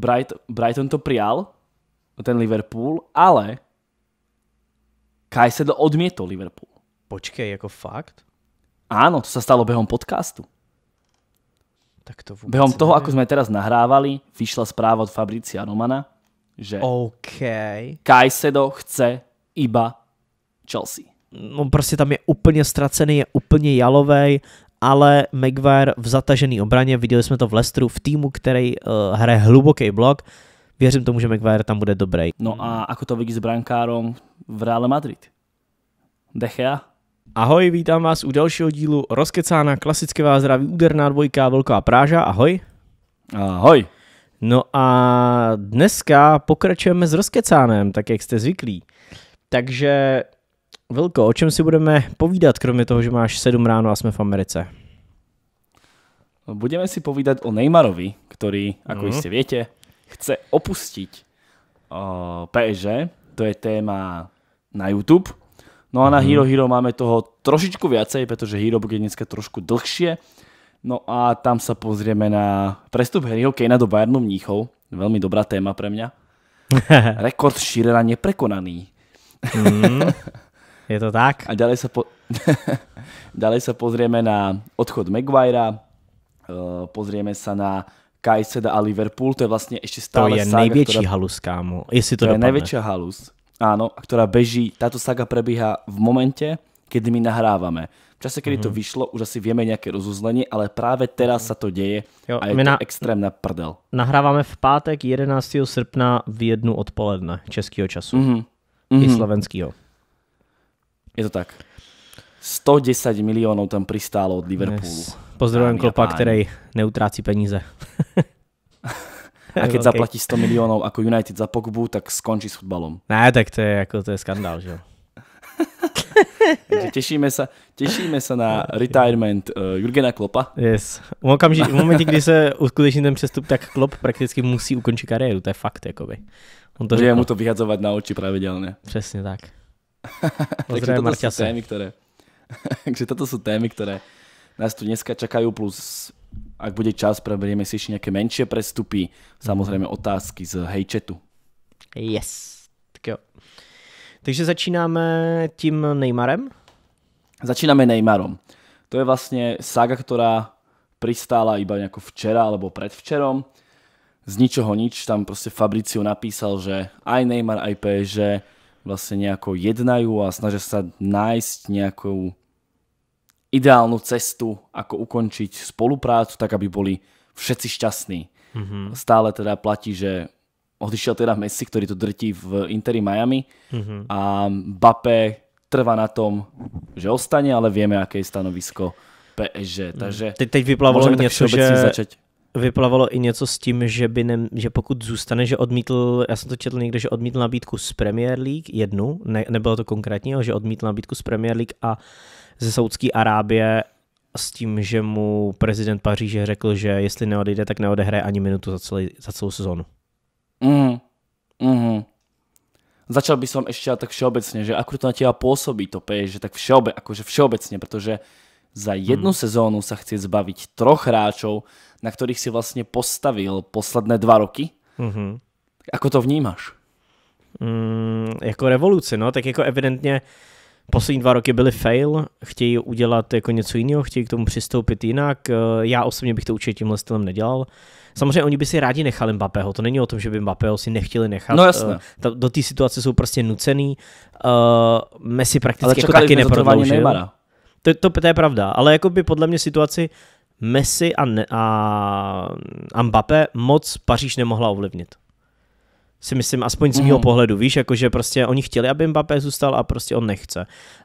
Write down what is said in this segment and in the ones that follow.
Bright, Brighton to prijal, ten Liverpool, ale Kajsedl odmietol Liverpool. Počkej, jako fakt? Áno, to sa stalo behom podcastu. Tak to vůbec Behom toho, neviem. ako sme teraz nahrávali, vyšla správa od Fabricia Romana, že okay. Kajsedo chce iba Chelsea. No prostě tam je úplně ztracený, je úplně jalovej ale Maguire v zatažený obraně, viděli jsme to v Lestru, v týmu, který uh, hraje hluboký blok, věřím tomu, že Maguire tam bude dobrý. No a ako to vidí s brankárom v Real Madrid? Dechea? Ahoj, vítám vás u dalšího dílu Rozkecána, Klasické vás zdraví úderná dvojka Velká Práža, ahoj. Ahoj. No a dneska pokračujeme s Rozkecánem, tak jak jste zvyklí. Takže Vilko, o čem si budeme povídat, kromě toho, že máš 7 ráno a jsme v Americe? Budeme si povídat o Neymarovi, který, jako mm. jistě větě, chce opustit uh, eh, PSG. To je téma na YouTube. No a na mm. Hero Hero máme toho trošičku viacej, protože Hero bude dneska trošku dlhšie. No a tam se pozrieme na prestup Harryho Kejna do Bayernu Mníchov. Velmi dobrá téma pre mňa. Rekord Šírera neprekonaný. Mm. Je to tak? A ďalej sa, po... ďalej sa pozrieme na odchod Maguirea, eh, pozrieme sa na Kajseda a Liverpool, to je vlastne ešte stále To je saga, největší ktorá... halus, kámo, jestli to, to dopadne. je najväčšia halus, áno, ktorá beží, táto saga prebieha v momente, kedy my nahrávame. V čase, kedy mm-hmm. to mhm. vyšlo, už asi vieme nejaké rozuzlenie, ale práve teraz sa to deje jo, a je to na... extrémna prdel. Nahráváme v pátek 11. srpna v jednu odpoledne českého času. Mm-hmm. Mm-hmm. I mhm. slovenského. Je to tak. 110 milionů tam pristálo od Liverpoolu. Yes. Pozdravujem Klopa, který neutrácí peníze. A keď okay. zaplatí 100 milionů jako United za Pogbu, tak skončí s futbalom. Ne, tak to je, jako, to je skandál, že jo. Takže těšíme se, těšíme se na retirement uh, Jurgena Klopa. Yes. V, okamži, v momentě, kdy se uskuteční ten přestup, tak Klop prakticky musí ukončit kariéru, to je fakt, jakoby. On to Bude mu to vyhadzovat na oči pravidelně. Přesně tak. Takže toto sú témy, ktoré... Takže toto sú témy, ktoré nás tu dneska čakajú, plus ak bude čas, preberieme si ešte nejaké menšie prestupy, samozrejme otázky z hejčetu. Yes. Tak jo. Takže začínáme tím Neymarem? Začínáme Neymarom. To je vlastne saga, ktorá pristála iba nejako včera alebo predvčerom. Z ničoho nič, tam proste Fabricio napísal, že aj Neymar, aj PSG vlastne nejako jednajú a snažia sa nájsť nejakú ideálnu cestu, ako ukončiť spoluprácu, tak aby boli všetci šťastní. Mm-hmm. Stále teda platí, že odišiel teda Messi, ktorý to drtí v Interi Miami mm-hmm. a Bape trvá na tom, že ostane, ale vieme, aké je stanovisko PSG. Mhm. Takže teď, teď vyplávalo něco, že, začať vyplavalo i něco s tím, že, by ne, že pokud zůstane, že odmítl, já jsem to četl někde, že odmítl nabídku z Premier League, jednu, ne, nebylo to ale že odmítl nabídku z Premier League a ze Saudské Arábie s tím, že mu prezident Paříže řekl, že jestli neodejde, tak neodehraje ani minutu za, celý, za celou sezónu. Mhm. Mhm. Začal by som ešte tak všeobecne, že akurát to na teba pôsobí to že tak všeobe, akože všeobecne, pretože za jednu hmm. sezónu sa chcieť zbaviť troch hráčov, na ktorých si vlastne postavil posledné dva roky. Hmm. Ako to vnímaš? Mm, jako revoluce, no, tak jako evidentně poslední dva roky byly fail, chtějí udělat jako něco jiného, chtějí k tomu přistoupit jinak. Eh, já osobně bych to určitě tímhle stylem nedělal. Samozřejmě oni by si rádi nechali Mbappého, to není o tom, že by Mbappého si nechtěli nechat. No jasné. Eh, do té situace jsou prostě nucený. Eh, Messi prakticky Ale jako taky neprodloužil. To, to, to je pravda, ale jako by podle mě situaci Messi a, ne, a, a Mbappé moc Paříž nemohla ovlivnit. Si myslím, aspoň z mého mm. pohledu, víš, jakože prostě oni chtěli, aby Mbappé zůstal a prostě on nechce.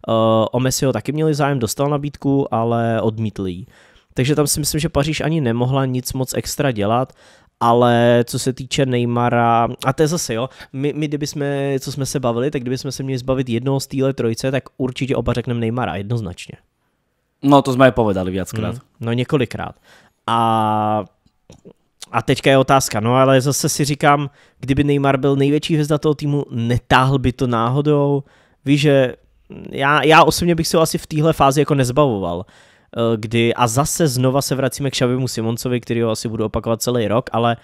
Uh, o Messiho taky měli zájem, dostal nabídku, ale odmítli ji. Takže tam si myslím, že Paříž ani nemohla nic moc extra dělat, ale co se týče Neymara, a to je zase jo, my, my kdyby jsme, co jsme se bavili, tak kdyby jsme se měli zbavit jednoho z téhle trojice, tak určitě oba řekneme Neymara, jednoznačně. No to jsme je povedali viackrát. Mm, no několikrát. A, a teďka je otázka, no ale zase si říkám, kdyby Neymar byl největší hvězda toho týmu, netáhl by to náhodou? Víš, že já, já osobně bych se ho asi v téhle fázi jako nezbavoval. Eh, kdy, a zase znova se vracíme k Šavimu Simoncovi, který ho asi budu opakovat celý rok, ale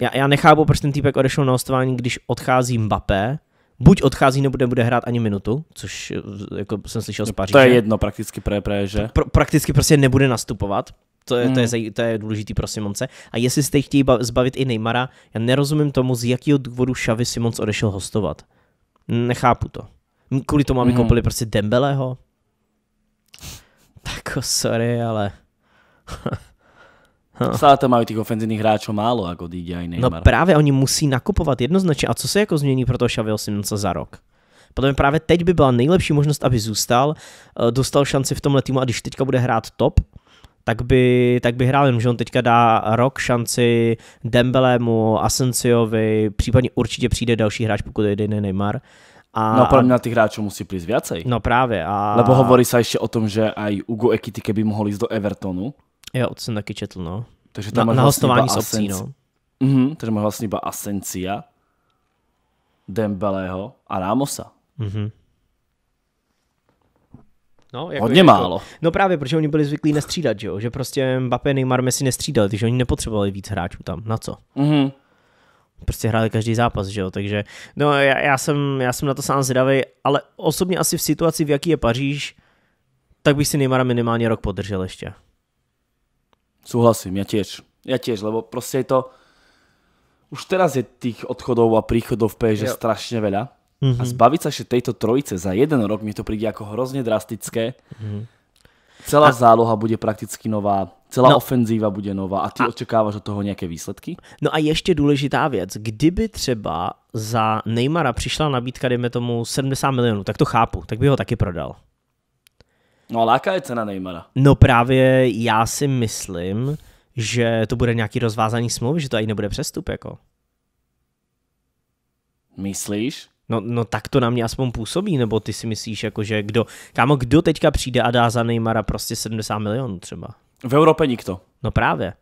já, já nechápu, proč ten týpek odešel na ostování, když odchází Mbappé, buď odchází nebo nebude hrát ani minutu, což eh, jako jsem slyšel z Paříže. To je jedno prakticky pro pre že? Pro, prakticky prostě nebude nastupovat. To je, hmm. to, je, hmm. to, je, důležitý pro Simonce. A jestli jste chtějí zbavit i Neymara, já nerozumím tomu, z jakého důvodu Xavi Simons odešel hostovat. Nechápu to. Kvůli tomu, aby hmm. koupili prostě Dembeleho? Tak sorry, ale... Huh. Stále tam mají těch ofenzivních hráčů málo, jako DJ Neymar. No právě oni musí nakupovat jednoznačně. A co se jako změní pro toho Xaviho Simonsa za rok? Podle mě právě teď by byla nejlepší možnost, aby zůstal, eh, dostal šanci v tomhle týmu a když teďka bude hrát top, tak by, tak by hrál, že on teďka dá rok šanci Dembelemu, Asensiovi, případně určitě přijde další hráč, pokud je jiný Neymar. A, no podle mě na těch hráčů musí přijít viacej. No právě. A... Lebo hovorí se ještě o tom, že aj Ugo Ekitike by mohol jít do Evertonu. Jo, to jsem taky četl, no. Takže tam na, na vlastně hostování s obcí, no. Mm-hmm, takže máš vlastně iba Asencia, Dembeleho a Ramosa. Mm-hmm. No, jako, Hodně jako, málo. No právě, protože oni byli zvyklí nestřídat, že jo? Že prostě Mbappé, Neymar, Messi nestřídali, takže oni nepotřebovali víc hráčů tam. Na co? Mm-hmm. Prostě hráli každý zápas, že jo? Takže no, já, já, jsem, já jsem na to sám zvědavý, ale osobně asi v situaci, v jaký je Paříž, tak bych si Neymara minimálně rok podržel ještě. Súhlasím, ja tiež. Ja tiež, lebo proste je to... Už teraz je tých odchodov a príchodov v PSG jo. strašne veľa. Mm-hmm. A mhm. zbaviť sa ešte tejto trojice za jeden rok mi to príde ako hrozne drastické. Mm-hmm. Celá a... záloha bude prakticky nová, celá no. ofenzíva bude nová a ty a... očekáváš od toho nějaké výsledky? No a ještě důležitá věc, kdyby třeba za Neymara přišla nabídka, dejme tomu 70 milionů, tak to chápu, tak by ho taky prodal. No a láká je cena Neymara. No právě já si myslím, že to bude nějaký rozvázaný smlouvy, že to ani nebude přestup, jako. Myslíš? No, no tak to na mě aspoň působí, nebo ty si myslíš, jako že kdo, kámo, kdo teďka přijde a dá za Neymara prostě 70 milionů třeba? V Evropě nikto. No právě.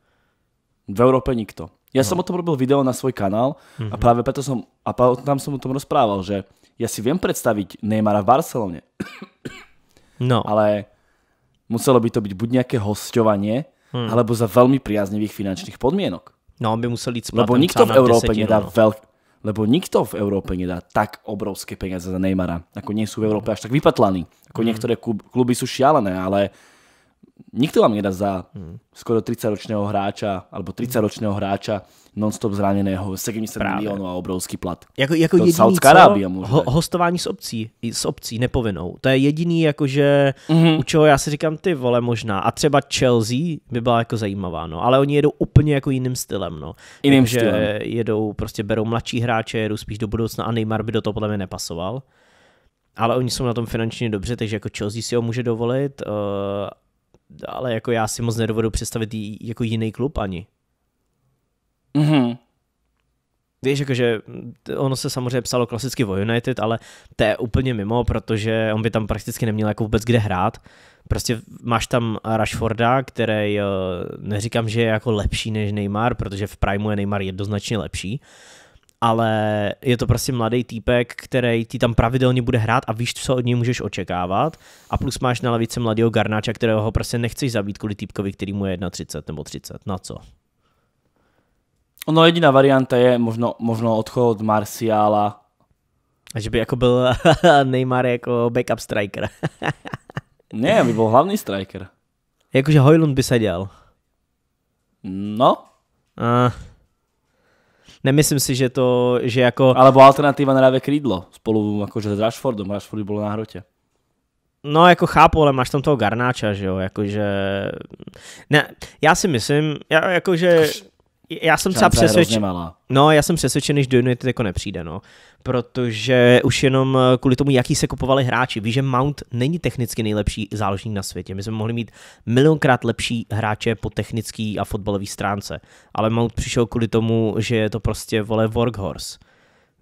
V Evropě nikto. Já no. jsem o tom robil video na svůj kanál mm -hmm. a mhm. právě proto jsem, a tam jsem o tom rozprával, že já si vím představit Neymara v Barceloně. No. Ale muselo by to byť buď nejaké hosťovanie, hmm. alebo za veľmi priaznivých finančných podmienok. No, on by musel ísť no. Lebo nikto v Európe nedá velk. veľk... Lebo nikto v Európe nedá tak obrovské peniaze za Neymara. Ako nie sú v Európe až tak vypatlaní. Ako hmm. niektoré kluby sú šialené, ale nikto vám nedá za hmm. skoro 30-ročného hráča alebo 30-ročného hráča non-stop zraněného 70 Právě. milionů a obrovský plat. Jako, jako to jediný, co, Arábia ho, hostování s obcí, s obcí nepovinnou. To je jediný, jakože, mm-hmm. u čeho já si říkám, ty vole možná. A třeba Chelsea by byla jako zajímavá, no. Ale oni jedou úplně jako jiným stylem, no. Jiným Takže stylem. jedou, prostě berou mladší hráče, jedou spíš do budoucna a Neymar by do toho podle mě nepasoval ale oni jsou na tom finančně dobře, takže jako Chelsea si ho může dovolit uh, ale jako já si moc nedovedu představit jí, jako jiný klub ani. Mhm. Víš, jakože ono se samozřejmě psalo klasicky o United, ale to je úplně mimo, protože on by tam prakticky neměl jako vůbec kde hrát. Prostě máš tam Rashforda, který eh, neříkám, že je jako lepší než Neymar, protože v Primu je Neymar jednoznačně lepší, ale je to prostě mladý týpek, který ti tam pravidelně bude hrát a víš, co od něj můžeš očekávat. A plus máš na lavici mladého garnáča, kterého ho prostě nechceš zabít kvůli týpkovi, který mu je 31 nebo 30. Na co? No jediná varianta je možno, možno odchod Marciála. A že by jako byl Neymar jako backup striker. ne, by byl hlavní striker. Jakože Hojlund by seděl. No. Uh nemyslím si, že to, že jako... Alebo alternativa na krídlo spolu akože s Rashfordom. Rashford bol na hrote. No, jako chápu, ale máš tam toho Garnáča, že jo, jakože... Ne, já si myslím, já, jakože... Já jsem třeba přesvědčen... No, já jsem přesvědčený, že do United jako nepřijde, no protože už jenom eh, kvůli tomu, jaký se kupovali hráči. Víš, že Mount není technicky nejlepší záložník na světě. My jsme mohli mít milionkrát lepší hráče po technický a fotbalové stránce, ale Mount přišel kvůli tomu, že je to prostě vole workhorse.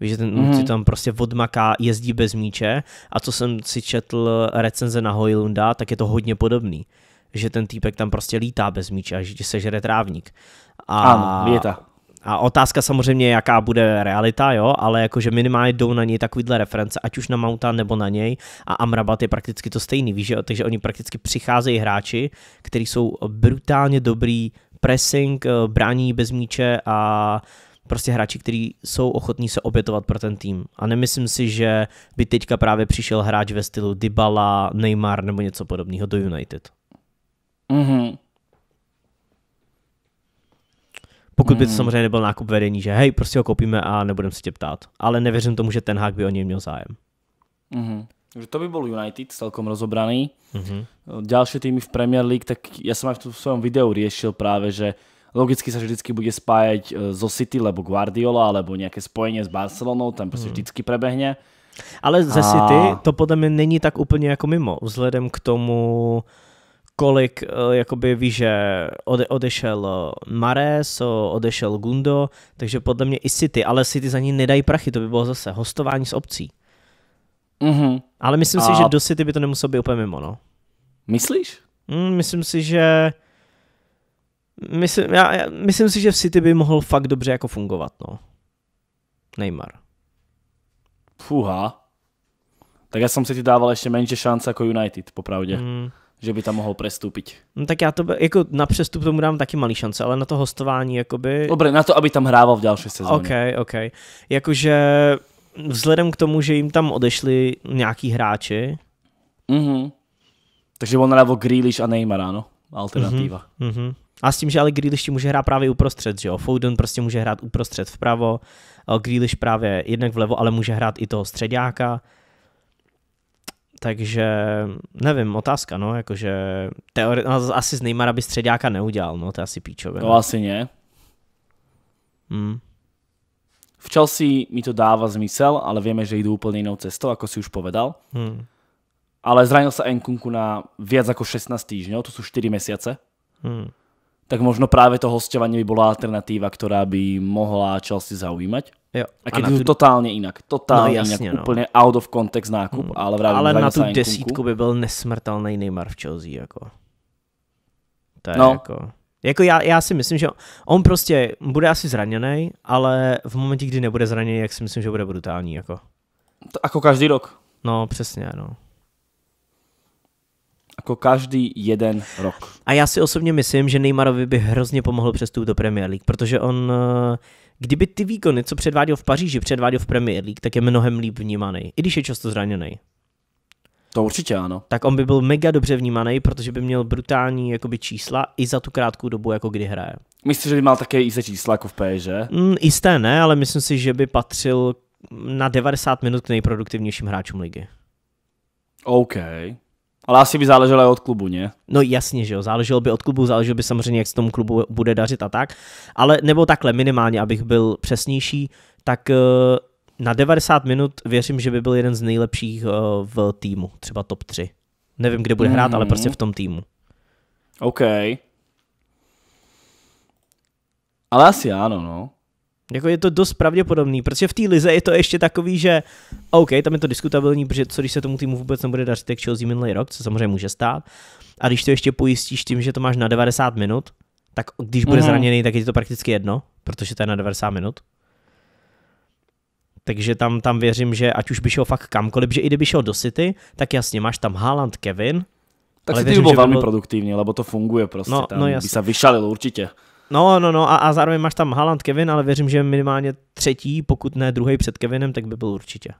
Víš, že ten mm. si tam prostě odmaká, jezdí bez míče a co jsem si četl recenze na Hojlunda, tak je to hodně podobný. Že ten týpek tam prostě lítá bez míče a že sežere trávník. A ano, věta. A otázka samozřejmě, jaká bude realita, jo, ale jakože minimálně jdou na něj takovýhle reference, ať už na Mounta nebo na něj. A Amrabat je prakticky to stejný, víš, jo? takže oni prakticky přicházejí hráči, kteří jsou brutálně dobrý pressing, eh, brání bez míče a prostě hráči, kteří jsou ochotní se obětovat pro ten tým. A nemyslím si, že by teďka právě přišel hráč ve stylu Dybala, Neymar nebo něco podobného do United. Mhm. Pokud by to hmm. samozřejmě nebyl nákup vedení, že hej, prostě ho koupíme a nebudeme se tě ptát. Ale nevěřím tomu, že ten hák by o něj měl zájem. Mm-hmm. Takže to by byl United celkom rozobraný. Mm-hmm. týmy v Premier League, tak já jsem aj v svém videu řešil právě, že logicky se vždycky bude spájet eh, zo City, lebo Guardiola, alebo nějaké spojení s Barcelonou, tam prostě mm. vždycky prebehne. Ale ze a... City to podle mě není tak úplně jako mimo, vzhledem k tomu, kolik eh, jakoby ví, že ode, odešel eh, Mares, eh, odešel Gundo, takže podle mě i City, ale City za ní nedají prachy, to by bylo zase hostování s obcí. Mm-hmm. Ale myslím A... si, že do City by to nemuselo být úplně mimo, no. Myslíš? Mm, myslím si, že... Myslím, já, já, myslím si, že v City by mohl fakt dobře jako fungovat, no. Neymar. Fuha. Tak já jsem si ti dával ještě menší šance jako United, popravdě. Mm že by tam mohl přestoupit. No tak já to, jako na přestup tomu dám taky malý šance, ale na to hostování, jakoby... Dobre, no, na to, aby tam hrával v další sezóně. OK, OK. Jakože vzhledem k tomu, že jim tam odešli nějaký hráči. Mm-hmm. Takže on hrával Grealish a Neymar, ano? Alternativa. Mhm. mm-hmm. A s tím, že ale Grealish může hrát právě uprostřed, že jo? Foden prostě může hrát uprostřed vpravo, eh, Grealish právě jednak vlevo, ale může hrát i toho středáka. Takže nevím, otázka, no, jakože teori- no, asi z Neymara by středáka neudělal, no, to je asi píčově. To no, asi ne. Hmm. V Chelsea mi to dává zmysel, ale víme, že jdu úplně jinou cestou, jako si už povedal. Hmm. Ale zranil se Enkunku na viac jako 16 týždňov, to jsou 4 měsíce. Hmm tak možno práve to hostovanie by bola alternatíva, ktorá by mohla Chelsea zaujímať. Jo. A když to tu... totálně jinak, totálně no, jasně, jinak, no. úplně out of context nákup, hmm. ale vrávím Ale na tu desítku kunku. by byl nesmrtelný Neymar v Chelsea, jako. To je no. jako... Jako já, já si myslím, že on prostě bude asi zraněný, ale v momentě, kdy nebude zraněný, jak si myslím, že bude brutální, jako. To jako každý rok. No, přesně, no jako každý jeden rok. A já si osobně myslím, že Neymarovi by hrozně pomohl přestup do Premier League, protože on, eh, kdyby ty výkony, co předváděl v Paříži, předváděl v Premier League, tak je mnohem líp vnímaný, i když je často zraněný. To určitě ano. Tak on by byl mega dobře vnímaný, protože by měl brutální jakoby, čísla i za tu krátkou dobu, jako kdy hraje. Myslíš, že by měl také jisté čísla jako v P, že? Mm, jisté ne, ale myslím si, že by patřil na 90 minut k nejproduktivnějším hráčům ligy. OK. Ale asi by záleželo od klubu, ne? No jasně, že jo, záleželo by od klubu, záleželo by samozřejmě, jak se tomu klubu bude dařit a tak. Ale nebo takhle minimálně, abych byl přesnější, tak eh, na 90 minut věřím, že by byl jeden z nejlepších eh, v týmu, třeba top 3. Nevím, kde bude mm-hmm. hrát, ale mhm. prostě v tom týmu. OK. Ale asi ano, no. Jako je to dost pravděpodobný, protože v té lize je to ještě takový, že OK, tam je to diskutabilní, protože co když se tomu týmu vůbec nebude dařit, jak Chelsea minulý rok, co samozřejmě může stát. A když to ještě pojistíš tím, že to máš na 90 minut, tak když bude mm-hmm. zraněný, tak je to prakticky jedno, protože to je na 90 minut. Takže tam, tam věřím, že ať už by šel fakt kamkoliv, že i kdyby šel do City, tak jasně, máš tam Haaland, Kevin. Tak si věřím, bylo velmi bylo... produktivní, lebo to funguje prostě. No, tam no by se vyšalil určitě. No, no, no a, a zároveň máš tam Haaland Kevin, ale věřím, že minimálně třetí, pokud ne druhý před Kevinem, tak by byl určitě.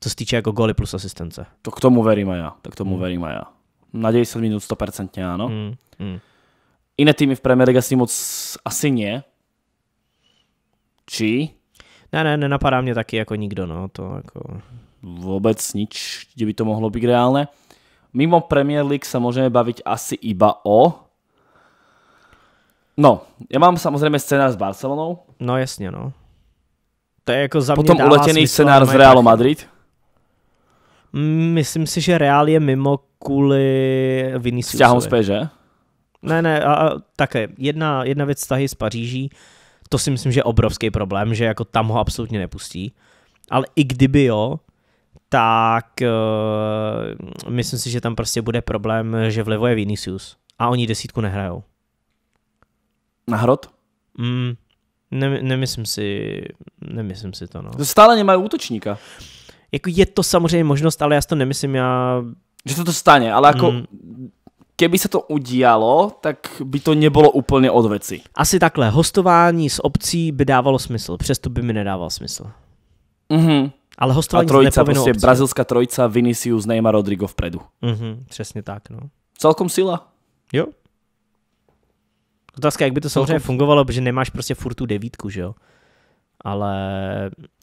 Co se týče jako goly plus asistence. To k tomu verím a já, to k tomu mm. verím a já. Na 90 minut 100% ano. Mm. Hmm. Jiné týmy v Premier League asi moc asi ne. Či? Ne, ne, nenapadá mě taky jako nikdo, no, to jako... Vůbec nič, kde by to mohlo být reálné. Mimo Premier League se můžeme bavit asi iba o No, já mám samozřejmě scénář s Barcelonou. No jasně, no. To je jako za Potom mě uletěný smysl, scénář s Realu Madrid. Mm, myslím si, že Real je mimo kvůli Viniciusovi. Sťahom z že? Ne, ne, a, a také jedna, jedna věc tahy z Paříží, to si myslím, že je obrovský problém, že jako tam ho absolutně nepustí. Ale i kdyby jo, tak uh, myslím si, že tam prostě bude problém, že vlevo je Vinicius a oni desítku nehrajou. Na hrot? Mm, ne, nemyslím si, nemyslím si to, no. Stále nemají útočníka. Jako je to samozřejmě možnost, ale já si to nemyslím, já... Že to to stane, ale jako... Mm. Keby se to udialo, tak by to nebylo úplně od věci. Asi takhle, hostování s obcí by dávalo smysl, přesto by mi nedával smysl. Mhm. Ale hostování A trojica, prostě obcí. brazilská trojica, Vinicius, Neymar, Rodrigo vpredu. Mhm, přesně tak, no. Celkom sila. Jo, Otázka, jak by to samozřejmě fungovalo, protože nemáš prostě furt tu devítku, že jo? ale...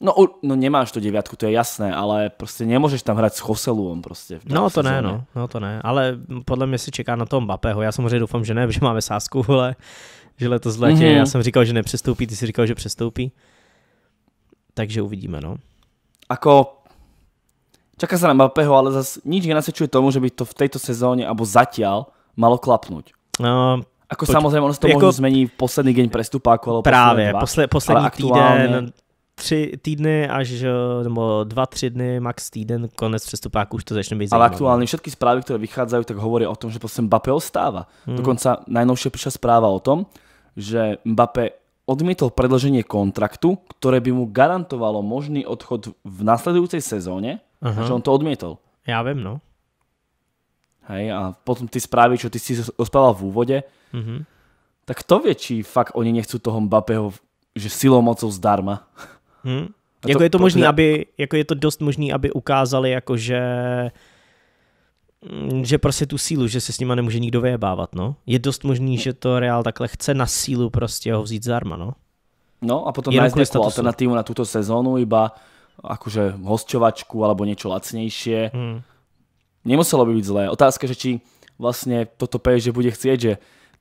No, no nemáš tu devítku, to je jasné, ale prostě nemůžeš tam hrát s Choseluom prostě. No to ne, no, no to ne, ale podle mě si čeká na tom Mbappého, já samozřejmě doufám, že ne, protože máme sásku, ale že letos v mm-hmm. já jsem říkal, že nepřestoupí, ty si říkal, že přestoupí, takže uvidíme, no. Ako Čaká se na Mbappého, ale zase nič nenasvedčuje tomu, že by to v této sezóně, alebo zatiaľ, malo klapnout. No, Ako Poč- samozřejmě ono se to jako, změní v poslední den prestupáku. Alebo jako právě, dva, posle, poslední ale aktuálně... týden, tři týdny až, eh, nebo dva, tři dny, max týden, konec přestupáku už to začne být zajímavé. Ale aktuálně všetky zprávy, které vycházejí, tak hovorí o tom, že prostě Mbappé ostává. Hmm. Dokonce najnovšie přišla zpráva o tom, že Mbappé odmítl predlženie kontraktu, které by mu garantovalo možný odchod v následující sezóně. uh -huh. že on to odmítl. Já vím, no hej, a potom ty správy, čo ty si rozprával v úvode, mm-hmm. tak to vie, či fakt oni nechcú toho Mbappého, že silou mocou zdarma. Hmm. To, jako je to možný, to, aby, jako je to dost možný, aby ukázali, jako že mm, že prostě tu sílu, že se s nima nemůže nikdo vyjebávat, no. Je dost možný, že to Real takhle chce na sílu prostě ho vzít zdarma, no. No a potom najít nějakou alternativu na tuto sezónu, iba akože hosťovačku alebo něco lacnější. Hmm nemuselo by byť zlé. Otázka, že či vlastne toto PSG bude chcieť, že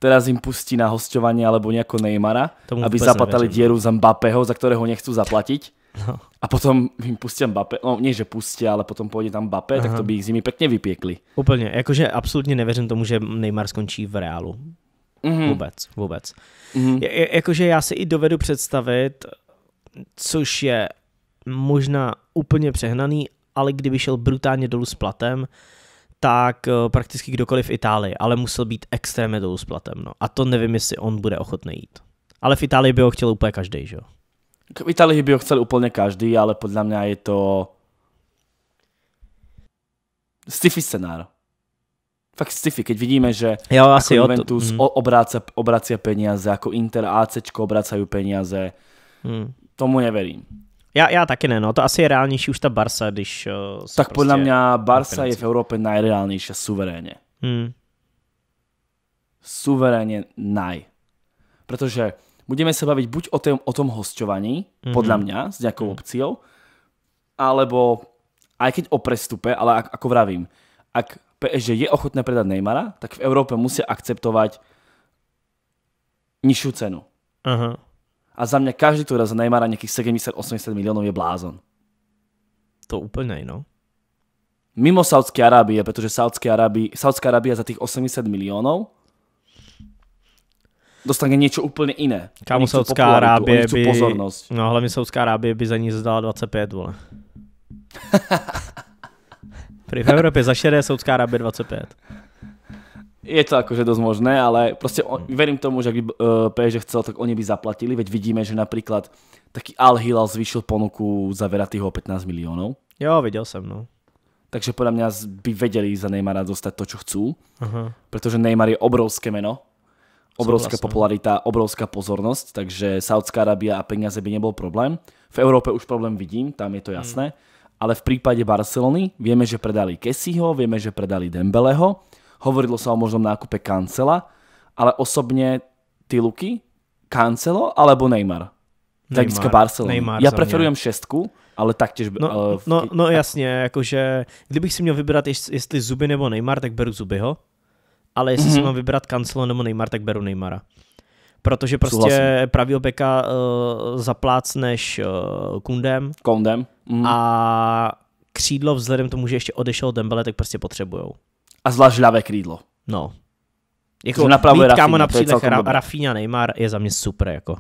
teraz im pustí na hostovanie alebo nejako Neymara, Tomu aby zapatali no. dieru za Mbappého, za ktorého nechcú zaplatiť. No. A potom im pustia Mbappé, no nie, že pustí, ale potom půjde tam Mbappé, tak to by ich zimi pekne vypiekli. Úplne, jakože absolutně nevěřím tomu, že Neymar skončí v Reálu. Mm-hmm. Vůbec, vůbec. Mm-hmm. Je, jakože já si i dovedu představit, což je možná úplně přehnaný, ale kdyby šel brutálně dolu s platem, tak eh, prakticky kdokoliv v Itálii, ale musel být extrémně dolů s platem. No. A to nevím, jestli on bude ochotný jít. Ale v Itálii by ho chtěl úplně každý, že jo? V Itálii by ho chtěl úplně každý, ale podle mě je to Stiffy scénář. Fakt stiffy, keď vidíme, že jo, jako asi Juventus jo, to, mm. obráca, obracia peniaze, jako Inter AC obracají peniaze, mm. tomu nevěřím. Já, já taky ne, no, to asi je reálnější už ta Barsa, když... Uh, tak prostě podle mě Barsa je v Evropě nejreálnější suverénně. Hmm. Suverénně naj. Protože budeme se bavit buď o tom, o tom hostovaní, mm-hmm. podle mhm. mě, s nějakou mm. opciou, alebo aj keď o prestupe, ale ak, ako vravím, ak PSG je ochotné predať Neymara, tak v Európe musia akceptovať nižšiu cenu. -huh. A za mňa každý, kto za Neymara nejakých 70-80 miliónov je blázon. To úplne, no. Mimo Saudské Arábie, pretože Saudské Arábie, Saudská Arábia za tých 80 miliónov dostane niečo úplne iné. Kámo, Saudská Arábie by... pozornosť. No hlavne Saudská Arábie by za ní zdala 25, vole. Prý v Evropě za šedé Saudská Arábie 25. Je to akože dosť možné, ale proste on, verím tomu, že ak by e, PSG chcel, tak oni by zaplatili, veď vidíme, že napríklad taký Al Hilal zvýšil ponuku za Veratýho o 15 miliónov. Jo, videl som, no. Takže podľa mňa by vedeli za Neymara dostať to, čo chcú, uh-huh. pretože Neymar je obrovské meno, obrovská Súhlasne. popularita, obrovská pozornosť, takže Saudská Arábia a peniaze by nebol problém. V Európe už problém vidím, tam je to hmm. jasné, Hmm. ale v prípade Barcelony vieme, že predali Kessiho, vieme, že predali Dembeleho, Hovorilo sa o možnom nákupe Kancela, ale osobně ty Luky, Kancelo alebo Neymar? Hlediska Barcelona. Neymar Já preferujem šestku, ale taktěž... No, uh, v... no, no jasně, jakože kdybych si měl vybrat, jestli Zuby nebo Neymar, tak beru Zubyho, ale jestli mm-hmm. si mhm. mám vybrat Kancelo nebo Neymar, tak beru Neymara. Protože prostě Souhlasím. pravýho beka uh, zaplácneš uh, eh, Kundem. Kundem. Mm. A křídlo vzhledem tomu, že ještě odešel Dembele, tak prostě potřebujou a zvlášť ľavé krídlo. No. Jako napravuje Rafinha. kámo například Ra- Rafinha Neymar je za mě super jako.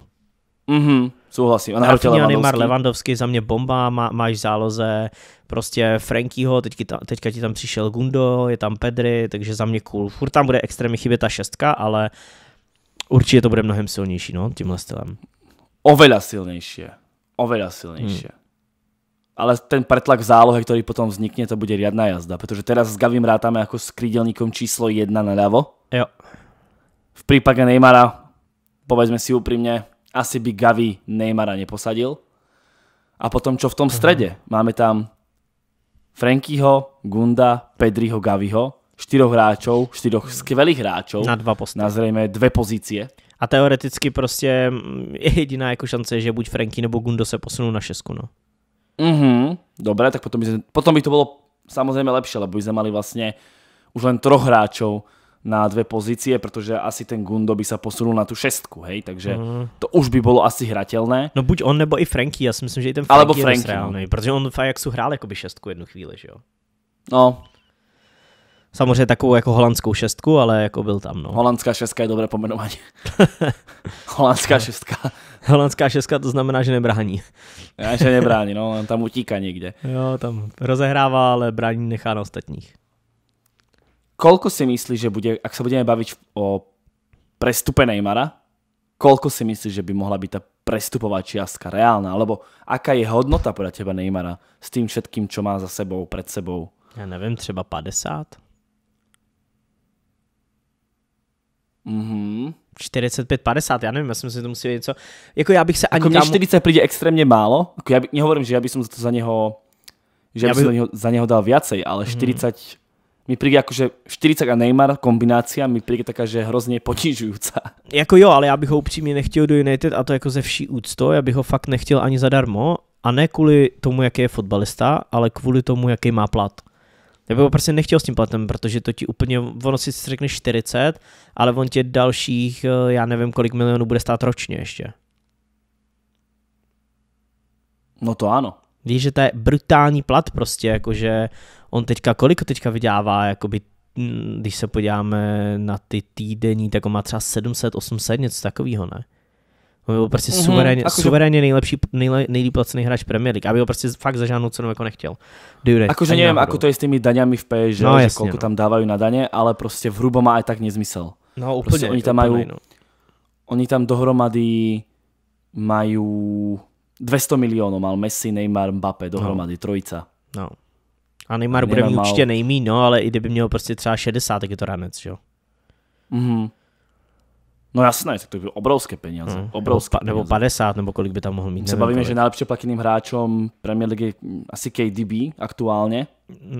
Mhm, souhlasím. A Rafinha Neymar Levandovský za mě bomba, má, máš záloze, prostě Frankyho, teď, teďka ti tam přišel Gundo, je tam Pedri, takže za mě cool. Furt tam bude extrémně chybět ta šestka, ale určitě to bude mnohem silnější, no, tímhle stylem. Oveľa silnější. Oveľa silnější. Hmm ale ten pretlak v zálohe, ktorý potom vznikne, to bude riadna jazda, pretože teraz s Gavim rátame ako s krídelníkom číslo 1 ľavo. Jo. V prípade Neymara, povedzme si úprimne, asi by Gavi Neymara neposadil. A potom čo v tom mhm. strede? Máme tam Frankyho, Gunda, Pedriho, Gaviho, štyroch hráčov, štyroch skvelých hráčov. Na dva posty. Na zrejme dve pozície. A teoreticky prostě mm, jediná jako šance, že buď Franky nebo Gundo se posunou na šesku, no. Mm-hmm. dobre, tak potom by, sme, potom by to bolo samozrejme lepšie, lebo by sme mali vlastne už len troch hráčov na dve pozície, pretože asi ten Gundo by sa posunul na tu šestku, hej, takže mm. to už by bylo asi hratelné. No buď on nebo i Franky, já si myslím, že i ten Franky Franky, je Franky, no. protože on jak Ajaxu hrál by šestku jednu chvíli, že jo? No, Samozřejmě takovou jako holandskou šestku, ale jako byl tam. No. Holandská šestka je dobré pomenování. Holandská šestka. Holandská šestka to znamená, že nebrání. Já, že nebrání, no, on tam utíká někde. Jo, tam rozehrává, ale brání nechá na ostatních. Kolko si myslíš, že bude, ak se budeme bavit o prestupe Neymara, Kolko si myslíš, že by mohla být ta prestupová čiastka reálna? Alebo aká je hodnota podle teba Neymara s tím všetkým, čo má za sebou, před sebou? Já nevím, třeba 50? Mm-hmm. 45-50, já nevím, já si myslím, že to musí být něco. Jako já bych se ani jako mě 40 přijde extrémně málo, jako já bych. nehovorím, že já bych za to za něho, že já bych, bych... Za, něho, za něho dal viacej, ale mm-hmm. 40 mi jako, že 40 a Neymar kombinácia mi přijde taká, že hrozně potížující. Jako jo, ale já bych ho upřímně nechtěl do United a to jako ze vší úcty. já bych ho fakt nechtěl ani zadarmo a ne kvůli tomu, jaký je fotbalista, ale kvůli tomu, jaký má plat. Já bych prostě nechtěl s tím platem, protože to ti úplně, ono si řekne 40, ale on tě dalších, eh, já nevím, kolik milionů bude stát ročně ještě. No to ano. Víš, že to je brutální plat prostě, jakože on teďka, kolik teďka vydává, jakoby, mm, když se podíváme na ty týdenní, tak on má třeba 700, 800, něco takového, ne? On byl prostě mm-hmm, suverénně, jako, suverénně nejlepší, nejlíp placený hráč Premier League. Aby ho prostě fakt za žádnou cenu jako nechtěl. Dude, akože nevím, jako to je s těmi daňami v PSG, no, že jasně, koľko no. tam dávají na daně, ale prostě v hrubo má i tak nezmysel. No prostě úplně. Prostě oni tam mají. no. oni tam dohromady mají 200 milionů. mal Messi, Neymar, Mbappé dohromady, no. trojica. No. A Neymar, Neymar bude mít mal... určitě nejmí, no, ale i kdyby měl prostě třeba 60, tak je to ranec, jo. Mhm. No jasné, tak to by obrovské peníze. Hmm. obrovské nebo, pa, nebo 50, nebo kolik by tam mohl mít. Se bavíme, kolik. že nejlepší platiným hráčem Premier League asi KDB aktuálně.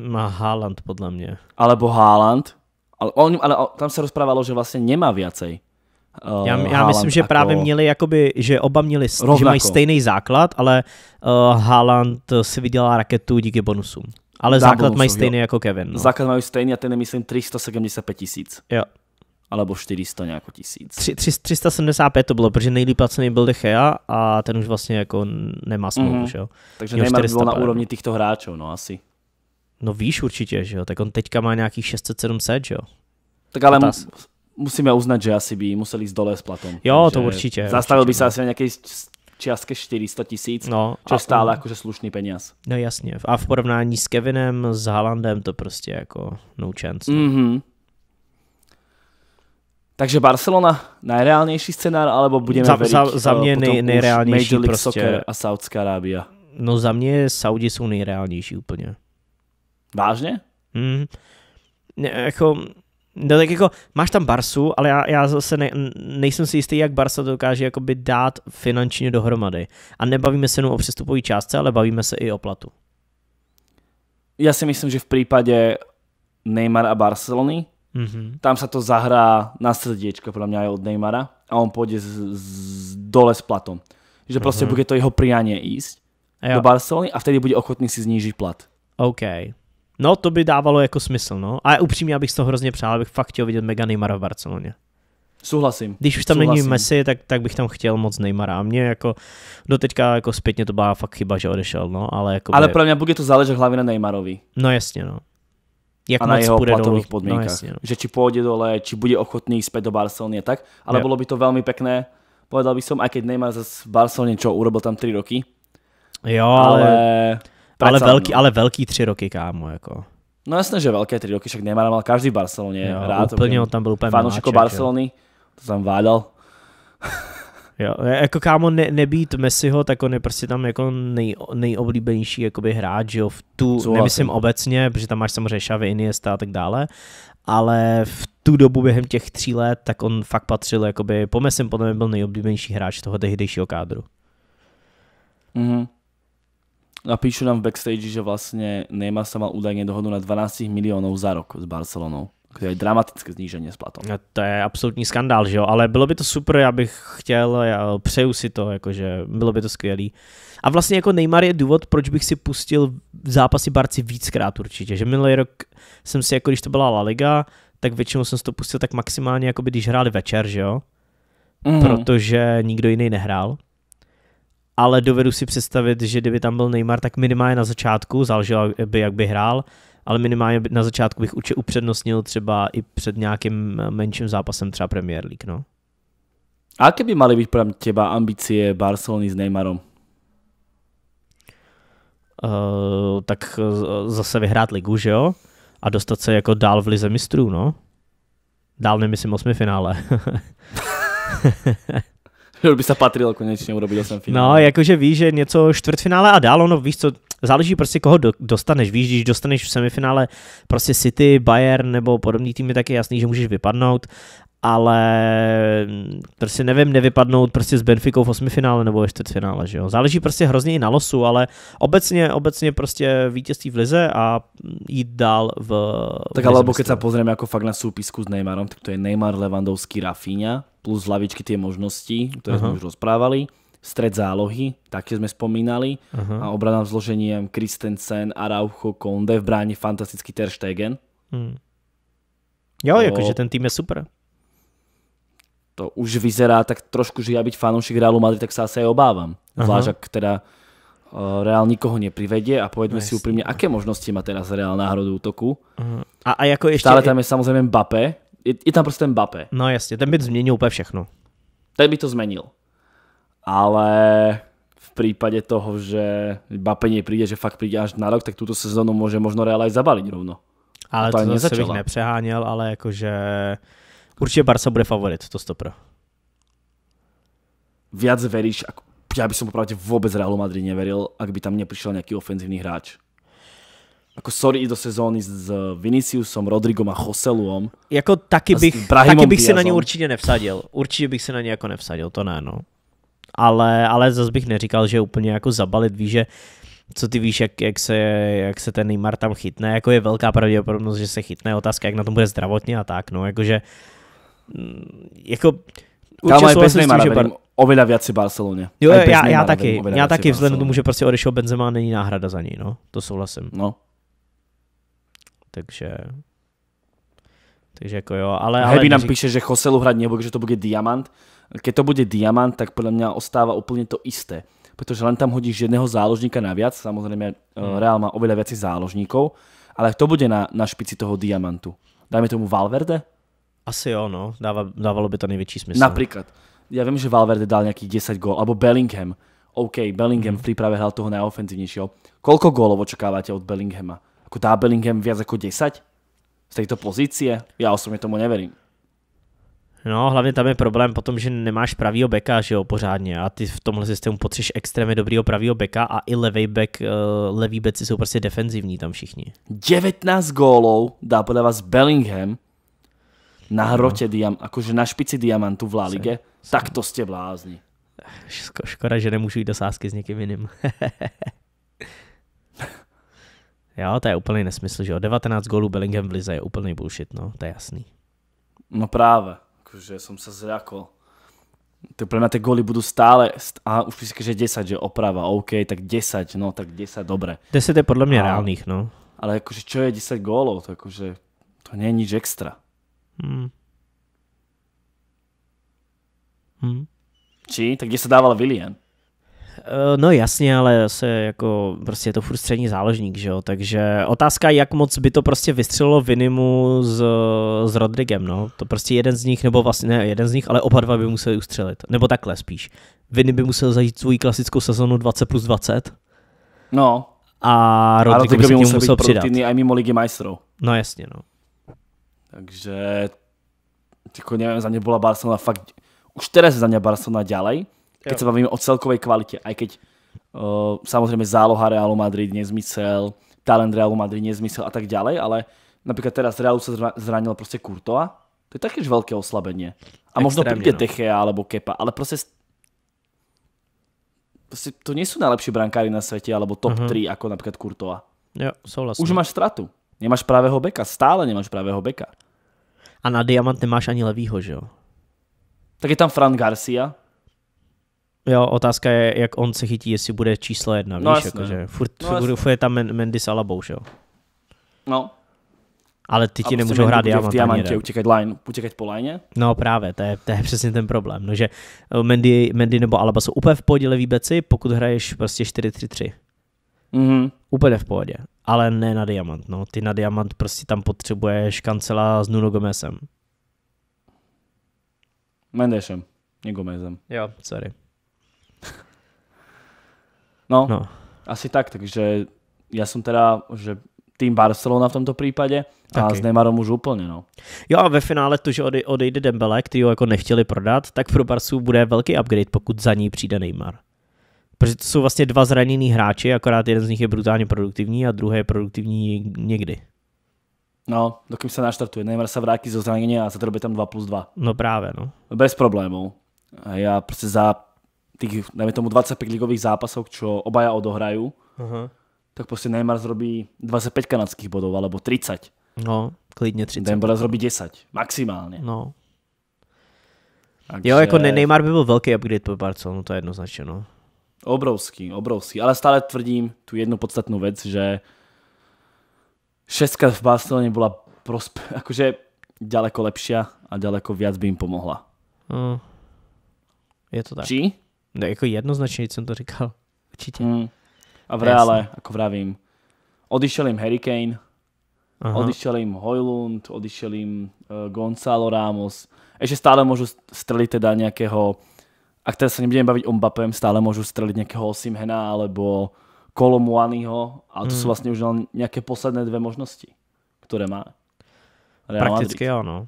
Má Haaland podle mě. Alebo Haaland. Ale, on, ale tam se rozprávalo, že vlastně nemá viacej. Uh, já, eh, já myslím, že jako... právě měli, jakoby, že oba měli, Rovnako. že mají stejný základ, ale uh, Haaland si vydělá raketu díky bonusům. Ale Dá základ bonusu, mají stejný jo. jako Kevin. No. Základ mají stejný a ten je myslím 375 tisíc. Jo. Alebo 400 nějako tisíc. 375 to bylo, protože nejlíp placený byl Dechea a ten už vlastně jako nemá smlouvu, mm-hmm. že jo. Takže Neymar byl na úrovni těchto hráčů, no asi. No víš určitě, že jo, tak on teďka má nějakých 600-700, že jo. Tak ale Otázka. Mu, musíme uznat, že asi by museli jít dole s platem. Jo, to určitě. Zastavil určitě, by no. se asi na nějaký částky 400 tisíc, no, čo a, stále um, akože slušný peniaz. No jasně. A v porovnání s Kevinem, s Halandem, to prostě jako no chance. No. Mm-hmm. Takže Barcelona nejreálnější scénář, alebo budeme za, veriť za, za eh, mě nej, nejreálnější prostě. Soccer a Saudská Arábia. No za mě Saudi jsou nejreálnější úplně. Vážně? Mm. Ne, jako, no tak jako máš tam Barsu, ale já, já zase ne, nejsem si jistý, jak Barsa dokáže jakoby dát finančně dohromady. A nebavíme se jenom o přestupové částce, ale bavíme se i o platu. Já si myslím, že v případě Neymar a Barcelony Mm-hmm. Tam sa to zahrá na srdiečko, podľa mňa aj od Neymara a on pôjde z, z, dole s platom. Že proste mm-hmm. bude to jeho prianie ísť jo. do Barcelony a vtedy bude ochotný si znížit plat. OK. No to by dávalo jako smysl, no. A upřímně, abych z toho hrozně přál, abych fakt chtěl vidět mega Neymara v Barceloně. Souhlasím. Když už tam Souhlasím. není Messi, tak, tak bych tam chtěl moc Neymara. A mě jako doteďka jako zpětně to byla fakt chyba, že odešel, no, ale jako... Ale pro mě bude to záležet hlavně na Neymarovi. No jasně, no jak a na jeho platových no, podmínkách. No, no. Že či pôjde dole, či bude ochotný späť do Barcelony a tak. Ale bylo bolo by to veľmi pekné. Povedal by som, aj keď Neymar z Barcelony čo urobil tam 3 roky. Jo, ale... Ale, velký, ale velký tři roky, kámo, jako. No jasné, že velké tři roky, však Neymar mal každý v Barcelone. jo, rád. Úplně, on tam byl úplně Barcelony, to tam vádal. Jo, jako kámo ne, nebýt Messiho, tak on je prostě tam jako nej, nejoblíbenější jakoby hráč, jo, v tu, Souhlasím. nemyslím obecně, protože tam máš samozřejmě Xavi, Iniesta a tak dále, ale v tu dobu během těch tří let, tak on fakt patřil, jakoby, po Messim podle mě byl nejoblíbenější hráč toho tehdejšího kádru. Mhm. Napíšu nám v backstage, že vlastně Neymar se mal údajně dohodu na 12 milionů za rok s Barcelonou. To je dramatické snížení s platom. No, A to je absolutní skandál, že jo? Ale bylo by to super, já bych chtěl, já přeju si to, jakože bylo by to skvělý. A vlastně jako Neymar je důvod, proč bych si pustil zápasy Barci víckrát určitě. Že minulý rok jsem si, jako když to byla La Liga, tak většinou jsem si to pustil tak maximálně, jako by když hráli večer, že jo? Mm. Protože nikdo jiný nehrál. Ale dovedu si představit, že kdyby tam byl Neymar, tak minimálně na začátku, záleželo by, jak by hrál, ale minimálně na začátku bych určitě upřednostnil třeba i před nějakým eh, menším zápasem třeba Premier League. No. A jaké by mali být pro těba ambicie Barcelony s Neymarom? Uh, tak eh, zase vyhrát ligu, že jo? A dostat se jako dál v lize mistrů, no. Dál nemyslím osmi finále. Že by se patrilo konečně urobit jsem finále. No, jakože víš, že něco čtvrtfinále a dál, ono víš co, záleží prostě koho do, dostaneš, víš, když dostaneš v semifinále prostě City, Bayern nebo podobný tým, je taky jasný, že můžeš vypadnout, ale mm, prostě nevím, nevypadnout prostě s Benficou v osmifinále nebo ve čtvrtfinále, že jo. Záleží prostě hrozně i na losu, ale obecně, obecně prostě vítězství v lize a mm, jít dál v... Tak ale keď se pozrieme jako fakt na súpisku s Neymarom, tak to je Neymar, Levandovský, Rafinha, plus z hlavičky tie možnosti, ktoré uh -huh. sme už rozprávali stred zálohy, také sme spomínali, uh-huh. a obrana v zložení Kristensen, Araujo, Konde, v bráni fantastický Ter Stegen. Hmm. Jo, to, akože ten tým je super. To už vyzerá tak trošku, že ja byť fanúšik Realu Madrid, tak sa asi aj obávam. Zvlášť, ak teda eh, Real nikoho neprivedie a povedme no, si úprimne, aké možnosti má teraz Real náhradu útoku. Uh-huh. A, a jako ještě... Stále tam je samozřejmě Mbappé. Je, je tam prostě Mbappé. No jasně, ten by změnil úplně všechno. Ten by to změnil ale v prípade toho, že Bape nepríde, že fakt príde až na rok, tak túto sezónu môže možno Real aj zabaliť rovno. Ale to, to zase bych nepřeháněl, ale jakože určitě Barca bude favorit, to stopro. Viac veríš, ako... ja by som popravde vôbec Realu Madrid neveril, ak by tam neprišiel nejaký ofenzívny hráč jako sorry do sezóny s Viniciusom, Rodrigom a Joseluom. Jako taky bych, taky bych si na ně určitě nevsadil. Určitě bych si na ně jako nevsadil, to ne, no ale, ale zase bych neříkal, že úplně jako zabalit, víš, že co ty víš, jak, jak, se, jak se ten Neymar tam chytne, jako je velká pravděpodobnost, že se chytne, otázka, jak na tom bude zdravotně a tak, no, jakože, mm, jako, Kámo, je bez Neymara verím par... oveľa viac v Barcelóne. Jo, já, já, já taky, já taky vzhledem tomu, že prostě odešel Benzema, není náhrada za něj, no, to souhlasím. No. Takže, takže jako jo, ale... Heby ale nám píše, že Joselu hrať nebo že to bude diamant, keď to bude diamant, tak podľa mňa ostáva úplne to isté. Pretože len tam hodíš jedného záložníka naviac, samozrejme e, mhm. Real má oveľa viac záložníkov, ale kto bude na, na špici toho diamantu? Dajme tomu Valverde? Asi jo, no. Dáva, dávalo by to největší smysl. Například. Já vím, že Valverde dal nejakých 10 gól, alebo Bellingham. OK, Bellingham mm. v príprave hral toho najofenzívnejšieho. Koľko gólov očakávate od Bellinghama? Ako dá Bellingham viac ako 10? Z tejto pozície? Ja osobně tomu neverím. No, hlavně tam je problém potom, že nemáš pravýho beka, že jo, pořádně. A ty v tomhle systému potřebuješ extrémně dobrýho pravýho beka a i eh, levý back, levý beci jsou prostě defenzivní tam všichni. 19 gólov dá podle vás Bellingham na no. hrotě no. diam, jakože na špici diamantu v La Lige. Se, tak to jste blázni. Škoda, že nemůžu jít do sásky s někým jiným. jo, to je úplný nesmysl, že jo. 19 gólů Bellingham v Lize je úplný bullshit, no, to je jasný. No právě akože som sa zľakol. To pre mňa tie góly budú stále, st- a už si že 10, že oprava, OK, tak 10, no tak 10, dobre. 10 je podľa mňa a, reálnych, no. Ale akože čo je 10 gólov, to akože to nie je nič extra. Hmm. Hm. Hmm. Či? Tak kde sa dával Willian? Eh, no jasně, ale se jako prostě je to furt střední záložník, že jo, takže otázka, jak moc by to prostě vystřelilo Vinimu s, s Rodrigem, no, to prostě jeden z nich, nebo vlastně ne jeden z nich, ale oba dva by museli ustřelit, nebo takhle spíš. Viny by musel zajít svou klasickou sezonu 20 plus 20. No. A Rodrigo by, by se musel, musel, být přidat. A mimo ligy majstrů. No jasně, no. Takže, jako nevím, za mě byla Barcelona fakt, už teraz je za mě Barcelona dělej keď jo. sa bavíme o celkovej kvalite, aj keď uh, eh, samozrejme záloha Realu Madrid nezmysel, talent Realu Madrid nezmysel a tak ďalej, ale napríklad teraz Realu sa zranil proste Kurtova, to je takéž veľké oslabenie. A Extrémne, možno príde no. alebo Kepa, ale proste prostě to nie sú najlepší brankári na svete alebo top uh-huh. Mhm. 3 ako napríklad Kurtova. Jo, souhlasím. Už máš stratu. Nemáš pravého beka, stále nemáš pravého beka. A na diamant nemáš ani levýho, že jo? Tak je tam Fran Garcia, Jo, otázka je, jak on se chytí, jestli bude číslo jedna, no víš, jakože furt, no furt, furt je tam Mendy s Alabou, že jo? No. Ale ty ti prostě nemůžou hrát diamant. V diamantě utěkat, line, utěkat po line. No právě, to je, to je přesně ten problém, no, že eh, Mendy, Mendy nebo Alaba jsou úplně v pohodě levý beci, pokud hraješ prostě 4-3-3. Mm-hmm. Úplně v pohodě, ale ne na diamant, no, ty na diamant prostě tam potřebuješ kancela s Nuno Gomezem. Mendešem, ne Gomezem. Jo, sorry. No, no, asi tak, takže ja som teda, že tým Barcelona v tomto případě a Taky. s Neymarom už úplně. No. Jo a ve finále to, že odejde Dembele, který ho jako nechtěli prodat, tak pro Barsu bude velký upgrade, pokud za ní přijde Neymar. Protože to jsou vlastně dva zranění hráči, akorát jeden z nich je brutálně produktivní a druhý je produktivní někdy. No, dokým se naštartuje. Neymar se vrátí zo zranění a zadrobí tam 2 plus 2. No právě, no. Bez problémů. A já prostě za tých, dajme tomu 25 ligových zápasov, čo obaja odohrajú, uh-huh. tak prostě Neymar zrobí 25 kanadských bodov, alebo 30. No, klidně 30. Dembele zrobí 10, maximálně. No. Takže... Jo, jako Neymar by byl velký upgrade pro Barcelonu, to je jednoznačně, no. Obrovský, obrovský, ale stále tvrdím tu jednu podstatnou věc, že šestka v Barceloně byla prosp, akože daleko lepšia a daleko viac by jim pomohla. Mm. Je to tak. Či? No jako jednoznačně jsem to říkal, určitě. Mm. A v reále, ako vravím, odišel jim Harry Kane, Aha. odišel jim Hojlund, odišel jim uh, Gonzalo Ramos. ještě stále můžu strlit teda nějakého, a teraz se nebudeme bavit o Mbappem, stále můžu strlit nějakého Osimhena alebo Kolomuaniho a to mm. jsou hmm. vlastně už nějaké posledné dvě možnosti, které má. Real Prakticky ano.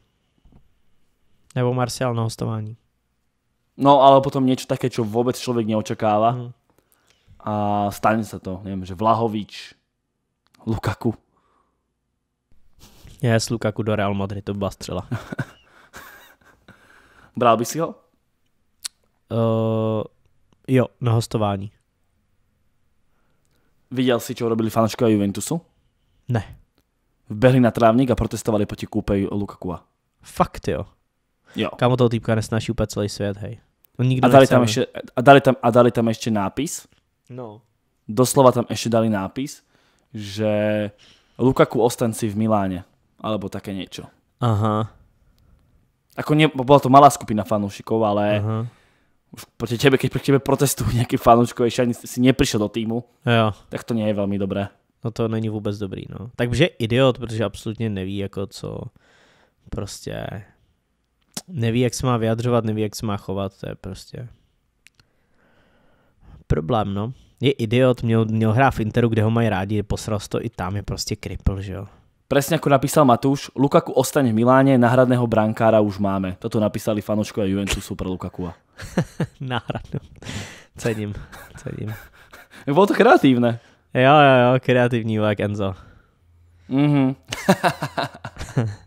Nebo Marcial na hostování. No, ale potom niečo také, čo vôbec človek neočakáva. Mm. A stane sa to, neviem, že Vlahovič, Lukaku. Ja yes, Lukaku do Real Madrid, to byla strela. Bral bys si ho? Uh, jo, na hostování. Viděl si, čo robili a Juventusu? Ne. Vbehli na trávnik a protestovali proti kúpej Lukakua. Fakt jo. Jo. Kámo toho týpka nesnáší úplne celý svět, hej nikdo a, dali tam ještě, a, dali tam, a dali tam ještě nápis. No. Doslova tam ještě dali nápis, že Lukaku ostan si v Miláne. Alebo také niečo. Aha. Ako nie, bola to malá skupina fanúšikov, ale Aha. už proti tebe, keď proti tebe protestujú nejaký fanúšikov, ešte ani si neprišiel do týmu, jo. tak to nie je veľmi dobré. No to není vôbec dobrý, no. Takže idiot, pretože absolútne neví, ako co prostě neví, jak se má vyjadřovat, neví, jak se má chovat, to je prostě problém, no. Je idiot, měl, měl hrát v Interu, kde ho mají rádi, posral to i tam, je prostě kripl, že jo. Presne ako napísal Matúš, Lukaku ostane v Miláne, náhradného brankára už máme. Toto napísali a Juventusu pre Lukakua. Náhradnú. Cením, cením. Bolo to kreatívne. Jo, jo, jo, kreatívny vák Enzo. Mhm. Mm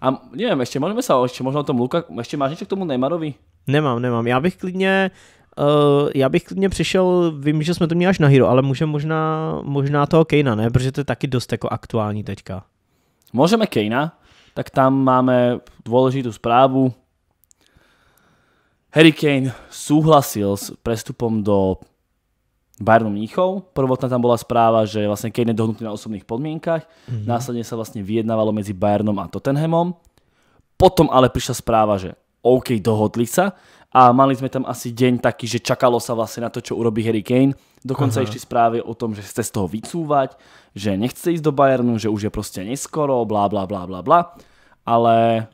A nevím, ještě můžeme se, ještě možná o tom Luka, ještě máš něco k tomu Neymarovi? Nemám, nemám. Já bych klidně, Uh, já bych klidně přišel, vím, že jsme to měli až na Hero, ale můžeme možná, možná toho Kejna, ne? Protože to je taky dost jako aktuální teďka. Můžeme Kejna, tak tam máme důležitou zprávu. Harry Kane souhlasil s prestupom do Bayernu Mníchov. Prvotná tam bola správa, že vlastne Kane je dohnutý na osobných podmienkach. Mm-hmm. Následne sa vlastne vyjednávalo medzi Bayernom a Tottenhamom. Potom ale prišla správa, že OK, dohodli sa a mali sme tam asi deň taký, že čakalo sa vlastne na to, čo urobí Harry Kane. Dokonca ešte správy o tom, že chce z toho vycúvať, že nechce ísť do Bayernu, že už je proste neskoro, blá, blá, blá, blá, blá. Ale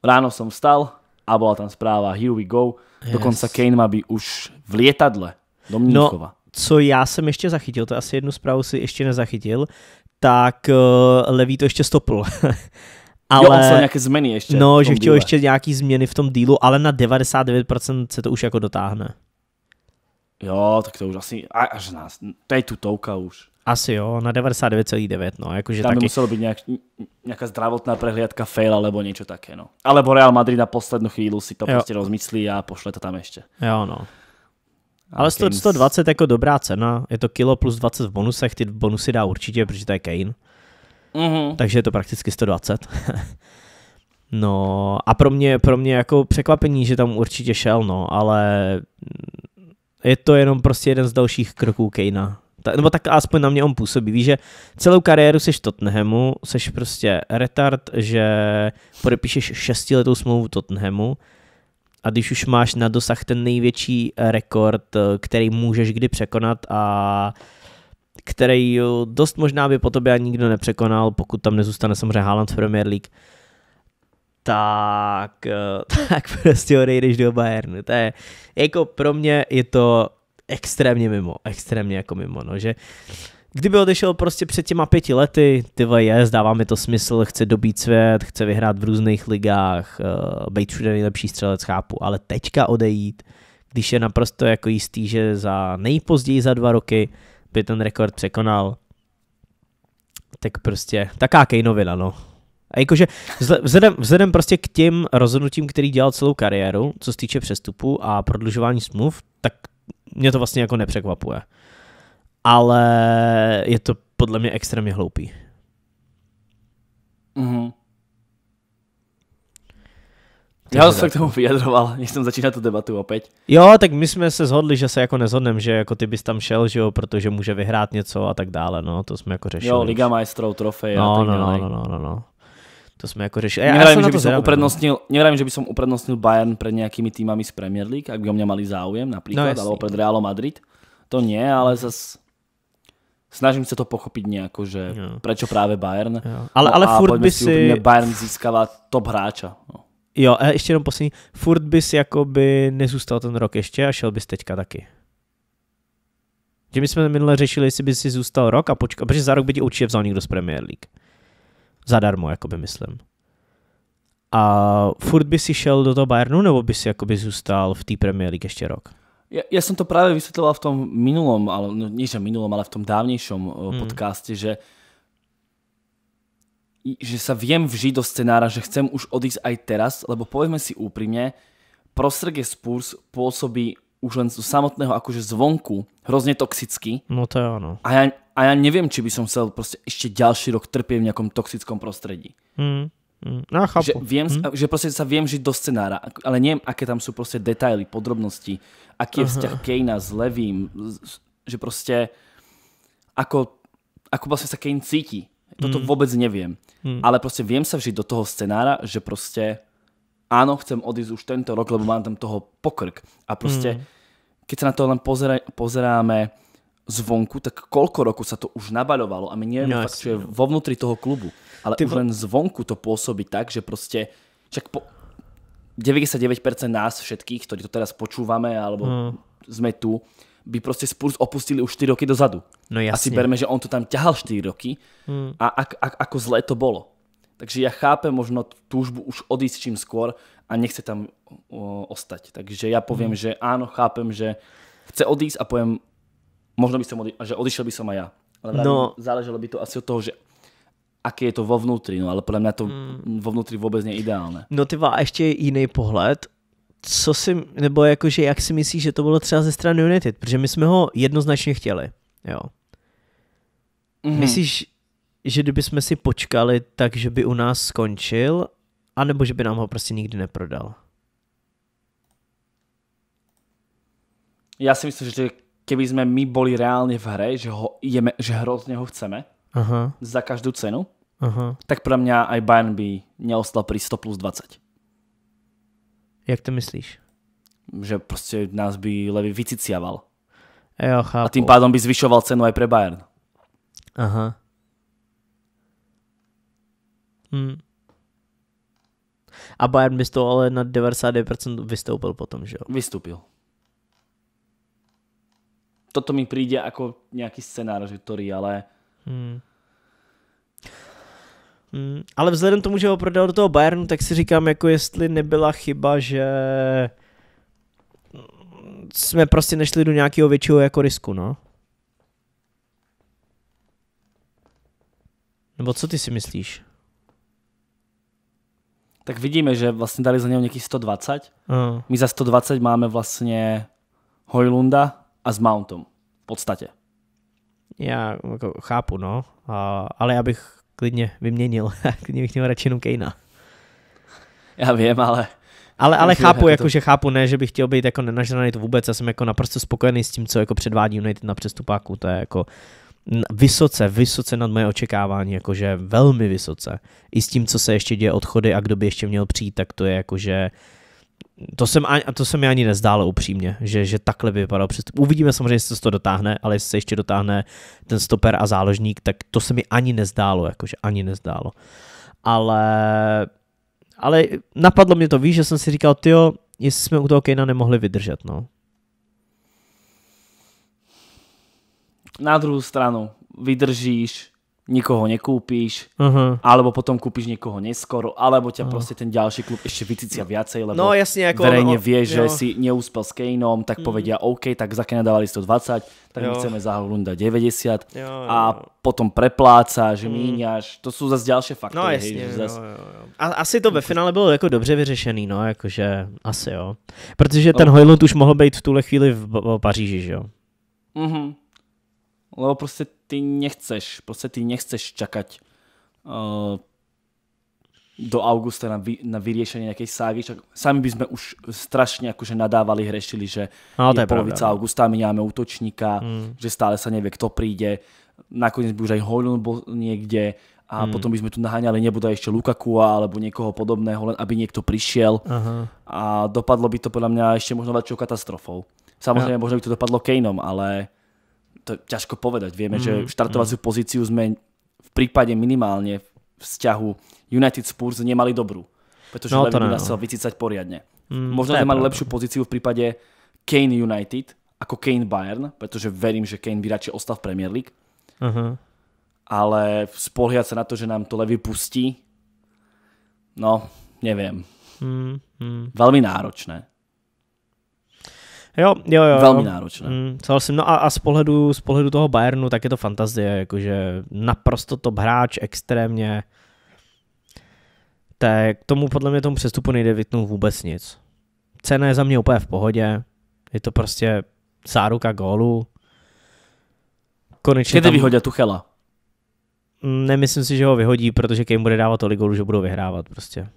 ráno som vstal a bola tam správa Here we go. Yes. Dokonca Kane má by už v lietadle Domnínkova. No, co já jsem ještě zachytil, to asi jednu zprávu si ještě nezachytil, tak uh, Levý to ještě stopl. ale, jo, on nějaké změny ještě. No, že chtěl ještě nějaký změny v tom dílu, ale na 99% se to už jako dotáhne. Jo, tak to už asi, až nás, to je tutovka už. Asi jo, na 99,9, no, jakože Tam taky. by muselo být nějak, nějaká zdravotná prehliadka fail, alebo něco také, no. Alebo Real Madrid na poslední chvíli si to jo. prostě rozmyslí a pošle to tam ještě. Jo, no. Ale 100, 120 jako dobrá cena, je to kilo plus 20 v bonusech, ty bonusy dá určitě, protože to je Kane. Mm-hmm. Takže je to prakticky 120. no a pro mě, pro mě jako překvapení, že tam určitě šel, no, ale je to jenom prostě jeden z dalších kroků Kejna. Ta, nebo tak aspoň na mě on působí. Víš, že celou kariéru seš Tottenhamu, seš prostě retard, že podepíšeš šestiletou smlouvu Tottenhamu, a když už máš na dosah ten největší eh, rekord, eh, který můžeš kdy překonat a který eh, dost možná by po tobě ani nikdo nepřekonal, pokud tam nezůstane samozřejmě Haaland v Premier League, tak, tak prostě odejdeš do Bayernu. To je, jako pro mě je to extrémně mimo, extrémně jako mimo, no, že uh, Kdyby odešel prostě před těma pěti lety, ty je, zdává mi to smysl, chce dobít svět, chce vyhrát v různých ligách, uh, být všude nejlepší střelec, chápu, ale teďka odejít, když je naprosto jako jistý, že za nejpozději za dva roky by ten rekord překonal, tak prostě taká kejnovina, no. A jakože vzhledem, vzhledem prostě k těm rozhodnutím, který dělal celou kariéru, co se týče přestupu a prodlužování smluv, tak mě to vlastně jako nepřekvapuje ale je to podle mě extrémně hloupý. Mm-hmm. Já jsem se k tomu vyjadroval, než jsem začínal tu debatu opět. Jo, tak my jsme se zhodli, že se jako nezhodnem, že jako ty bys tam šel, že jo, protože může vyhrát něco a tak dále, no, to jsme jako řešili. Jo, Liga majstrov, trofej no, a tak no, no, dále. No, no, no, no, To jsme jako řešili. Nevím, no. nevrajím, že, by som uprednostnil, nevrajím, že by som uprednostnil Bayern před nějakými týmami z Premier League, ak by o mě mali záujem například, no, jasný. alebo pred Real Madrid. To nie, ale mhm. zase snažím se to pochopit nějak, že jo. prečo právě Bayern. Jo. Ale, no ale furt by si... Bayern získává top hráča. No. Jo, a ještě jenom poslední. Furt bys jakoby nezůstal ten rok ještě a šel bys teďka taky. Že my jsme minule řešili, jestli by si zůstal rok a počkal, protože za rok by ti určitě vzal někdo z Premier League. Zadarmo, jakoby myslím. A furt by si šel do toho Bayernu, nebo by si jakoby zůstal v té Premier League ještě rok? Ja, ja som to práve vysvetloval v tom minulom, ale no, nie že minulom, ale v tom dávnejšom eh, hmm. podcaste, že že sa viem vžiť do scenára, že chcem už odísť aj teraz, lebo povedzme si úprimne, prostredie Spurs pôsobí už len z samotného akože zvonku hrozne toxicky. No to je ono. A ja, a ja neviem, či by som chcel proste ešte ďalší rok trpieť v nejakom toxickom prostredí. Mm. Mm, no, chápu. Že, viem, mm. Hm? že proste sa viem žiť do scenára, ale neviem, aké tam sú proste detaily, podrobnosti, aký je Aha. vzťah Kejna s Levým, že proste ako, ako vlastne sa Kane cíti. Toto mm. vôbec neviem. Mm. Ale proste viem sa vžiť do toho scenára, že proste áno, chcem odísť už tento rok, lebo mám tam toho pokrk. A proste, mm. keď sa na to len pozera, pozeráme zvonku, tak koľko roku sa to už nabaľovalo a my nevieme no, fakt, čo je vo no. vnútri toho klubu. Ale Ty už len zvonku to pôsobí tak, že proste, však po 99% nás všetkých, ktorí to teraz počúvame alebo hmm. sme tu, by proste Spurs opustili už 4 roky dozadu. No jasne. Asi berme, že on to tam ťahal 4 roky hmm. a ak, ak, ako zle to bolo. Takže ja chápem možno túžbu už odísť čím skôr a nechce tam o, ostať. Takže ja poviem, hmm. že áno, chápem, že chce odísť a poviem, možno by som odi- že odišiel by som aj ja. Ale no. záleželo by to asi od toho, že aké je to vo vnútri, no ale podľa mě to mm. vo vnútri vůbec je ideálne. No ty a ještě jiný pohled, co si, nebo jakože jak si myslíš, že to bylo třeba ze strany United, protože my jsme ho jednoznačně chtěli, jo. Mm. Myslíš, že kdyby jsme si počkali, takže by u nás skončil, anebo že by nám ho prostě nikdy neprodal? Já si myslím, že keby sme my boli reálne v hre, že, ho ideme, že hrozne ho chceme Aha. za každú cenu, Aha. tak pro mňa aj Bayern by neostal pri 100 plus 20. Jak to myslíš? Že prostě nás by Levy vyciciaval. Jo, chápu. A tým pádom by zvyšoval cenu aj pre Bayern. Aha. Hm. A Bayern by z toho ale na 99% vystoupil potom, že jo? Vystoupil toto mi príde ako nějaký scenár, že to ale... Hmm. Hmm. Ale vzhledem tomu, že ho prodal do toho Bayernu, tak si říkám, jako jestli nebyla chyba, že jsme prostě nešli do nějakého většího jako risku, no. Nebo co ty si myslíš? Tak vidíme, že vlastně dali za něho nějakých 120. Uh. My za 120 máme vlastně Hojlunda, a s Mountem v podstatě. Já jako chápu, no, a, ale já bych klidně vyměnil, klidně bych měl radši jenom Kejna. Já vím, ale... Ale, ale chápu, jako, to... že chápu, ne, že bych chtěl být jako nenažraný to vůbec, já jsem jako naprosto spokojený s tím, co jako předvádí United na přestupáku, to je jako vysoce, vysoce nad moje očekávání, jakože velmi vysoce. I s tím, co se ještě děje odchody a kdo by ještě měl přijít, tak to je jakože uh, to jsem, ani, to se mi ani nezdálo upřímně, že, že takhle by vypadal přestup. Uvidíme samozřejmě, jestli se to dotáhne, ale jestli se ještě dotáhne ten stoper a záložník, tak to se mi ani nezdálo, jakože ani nezdálo. Ale, ale napadlo mě to, víš, že jsem si říkal, tyjo, jestli jsme u toho Kejna nemohli vydržet, no. Na druhou stranu, vydržíš nikoho nekúpíš, uh-huh. alebo potom kúpíš niekoho neskoro, alebo ťa uh-huh. proste ten ďalší klub ešte vycicia viacej, lebo no, jasne, ako, verejne no, vie, že jo. si neúspel s Kejnom, tak mm. povedia OK, tak za Kejna dávali 120, tak jo. my chceme za Holunda 90 jo, jo. a potom že mm. míňaš, to sú zase ďalšie faktory. No jasne, hej, zas... jo, jo, jo. A, asi to ve finále bylo jako dobře vyřešený, no, jakože asi jo. Protože ten no. Hojlund už mohl být v tuhle chvíli v, v Paříži, že jo? Mhm. Lebo prostě ty nechceš, proste ty nechceš čakať uh, eh, do augusta na, vy, na vyriešenie nejakej ságy, čak sami by sme už strašne akože nadávali, hrešili, že no, je, je polovica no. augusta, my nemáme útočníka, mm. že stále sa nevie, kto príde, nakoniec by už aj Hojlund bol niekde a mm. potom by sme tu naháňali nebude ešte Lukaku alebo niekoho podobného, len aby niekto prišiel -huh. a dopadlo by to podľa mňa ešte možno väčšou katastrofou. Samozrejme, ja. možno by to dopadlo kejnom, ale to je ťažko povedať. Vieme, mm, že mm-hmm. štartovaciu mm. pozíciu sme v prípade minimálne vzťahu United Spurs nemali dobrú. Pretože no, Levy nás no. chcel vycicať poriadne. Mm, Možno sme mali lepšiu pozíciu v prípade Kane United ako Kane Bayern, pretože verím, že Kane by radšej ostal v Premier League. Uh-huh. Ale spolhiať sa na to, že nám to Levy pustí, no, neviem. Mm, mm. Veľmi náročné. Jo, jo, jo. Velmi náročné. Mm, souhlasím. No a, a z, pohledu, z pohledu toho Bayernu, tak je to fantazie, jakože naprosto top hráč, extrémně. Tak tomu podle mě tomu přestupu nejde vytnout vůbec nic. Cena je za mě úplně v pohodě. Je to prostě záruka gólu. Konečně Kdy tam... vyhodě Tuchela? Mm, nemyslím si, že ho vyhodí, protože Kane bude dávat tolik gólů, že budou vyhrávat prostě.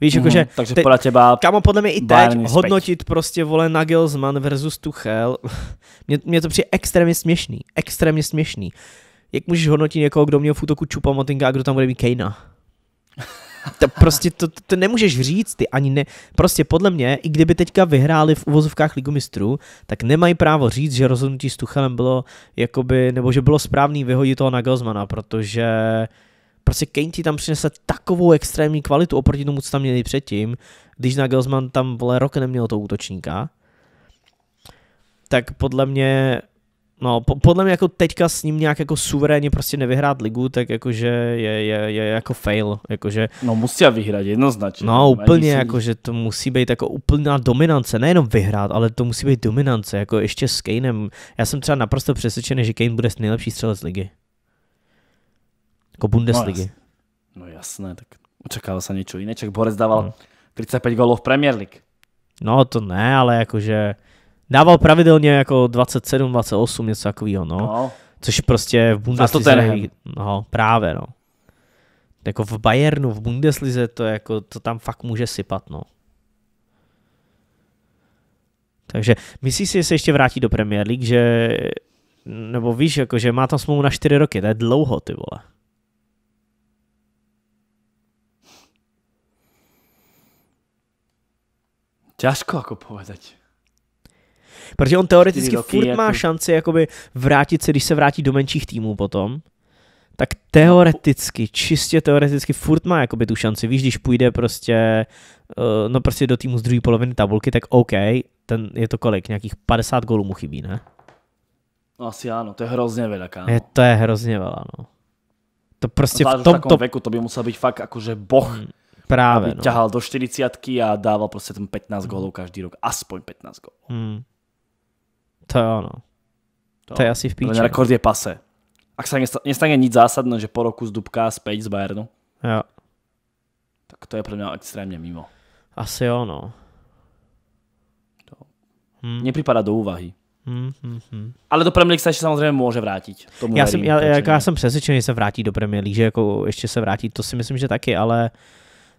Víš, mm, jakože... Takže te, podle těba... Kámo, podle mě i teď hodnotit speť. prostě vole Nagelsmann versus Tuchel, mě, mě to přijde extrémně směšný. Extrémně směšný. Jak můžeš hodnotit někoho, kdo měl v útoku Čupa Motinga a kdo tam bude mít Kejna? To prostě to, to, to nemůžeš říct, ty ani ne. Prostě podle mě, i kdyby teďka vyhráli v uvozovkách Ligu mistrů, tak nemají právo říct, že rozhodnutí s Tuchelem bylo jakoby, nebo že bylo správný vyhodit toho Nagelsmana, protože prostě Kane ti tam přinese takovou extrémní kvalitu oproti tomu, co tam měli předtím, když Gelsman tam vole rok neměl toho útočníka, tak podle mě No, po, podle mě jako teďka s ním nějak jako suverénně prostě nevyhrát ligu, tak jakože je, je, je jako fail, jakože... No musí vyhrát jednoznačně. No úplně, si... jakože to musí být jako úplná dominance, nejenom vyhrát, ale to musí být dominance, jako ještě s Kaneem. Já jsem třeba naprosto přesvědčený, že Kane bude nejlepší střelec ligy. Jako Bundesligy. No, jasné. no jasné, tak očekával se něco jiného, Čak Borec dával no. 35 gólů v Premier League. No to ne, ale jakože dával pravidelně jako 27, 28, něco takového, no. no. Což prostě v Bundeslize... To no, právě, no. Jako v Bayernu, v Bundeslize to jako, to tam fakt může sypat, no. Takže myslíš si, že se ještě vrátí do Premier League, že nebo víš, jako, že má tam smlouvu na 4 roky, to je dlouho, ty vole. Ťažko jako povedať. Protože on teoreticky roky, furt má jako... šanci jakoby vrátit se, když se vrátí do menších týmů potom, tak teoreticky, čistě teoreticky furt má jakoby tu šanci. Víš, když půjde prostě, eh, no prostě do týmu z druhé poloviny tabulky, tak OK, ten je to kolik, nějakých 50 gólů mu chybí, ne? No asi ano, to je hrozně velká. kámo. No. Je, to je hrozně veľa, no. To prostě v tomto... V veku, to by musel být fakt jakože boh. Hmm Práve. Aby no. ťahal do 40 a dával proste tam 15 mm. gólov každý rok. Aspoň 15 gólov. Mm. To je ono. To, to je asi v píči. Ten rekord je pase. Ak sa nestane nič zásadné, že po roku z Dubka späť z Bayernu. Jo. Tak to je pre mňa extrémne mimo. Asi ono. Hmm. Nepřipadá do úvahy. Hmm, hmm, hmm. Ale do Premier League se ještě samozřejmě může vrátit. Tomu já, jsem, já, já, jako já jsem přesvědčený, že se vrátí do Premier League, že jako ještě se vrátí, to si myslím, že taky, ale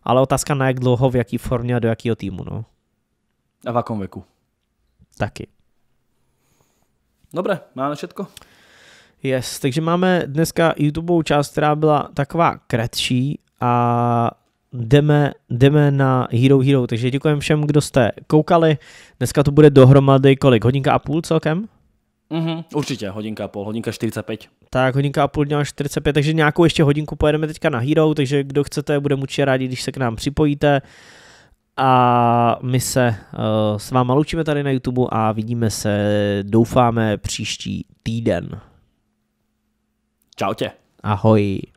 ale otázka na jak dlouho, v jaký formě a do jakého týmu, no. A v jakom věku? Taky. Dobré, máme všetko. Yes, takže máme dneska YouTube část, která byla taková kratší a jdeme, jdeme na Hero Hero, takže děkujeme všem, kdo jste koukali. Dneska to bude dohromady kolik? Hodinka a půl celkem? Mm-hmm, určitě, hodinka a půl, hodinka 45. Tak, hodinka a půl dňa 45, takže nějakou ještě hodinku pojedeme teďka na Hero, takže kdo chcete, bude určitě rádi, když se k nám připojíte. A my se uh, s váma loučíme tady na YouTube a vidíme se, doufáme, příští týden. Čau tě. Ahoj.